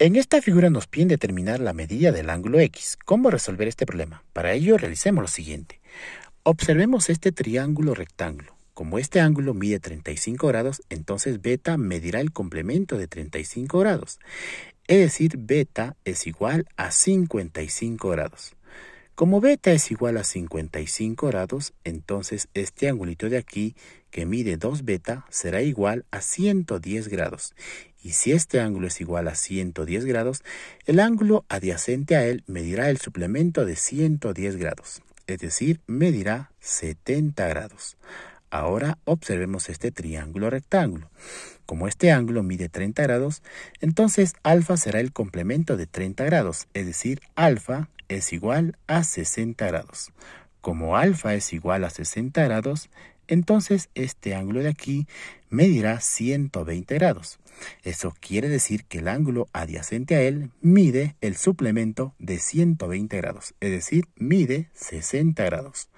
En esta figura nos piden determinar la medida del ángulo X. ¿Cómo resolver este problema? Para ello realicemos lo siguiente. Observemos este triángulo rectángulo. Como este ángulo mide 35 grados, entonces beta medirá el complemento de 35 grados. Es decir, beta es igual a 55 grados. Como beta es igual a 55 grados, entonces este angulito de aquí, que mide 2 beta, será igual a 110 grados y si este ángulo es igual a 110 grados, el ángulo adyacente a él medirá el suplemento de 110 grados, es decir, medirá 70 grados. Ahora observemos este triángulo rectángulo. Como este ángulo mide 30 grados, entonces alfa será el complemento de 30 grados, es decir, alfa es igual a 60 grados. Como alfa es igual a 60 grados, entonces este ángulo de aquí medirá 120 grados. Eso quiere decir que el ángulo adyacente a él mide el suplemento de 120 grados, es decir, mide 60 grados.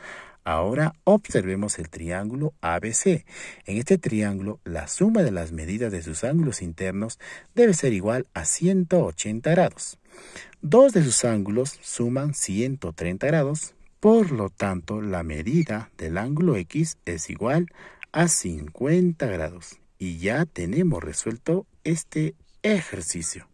Ahora observemos el triángulo ABC. En este triángulo, la suma de las medidas de sus ángulos internos debe ser igual a 180 grados. Dos de sus ángulos suman 130 grados, por lo tanto, la medida del ángulo X es igual a 50 grados. Y ya tenemos resuelto este ejercicio.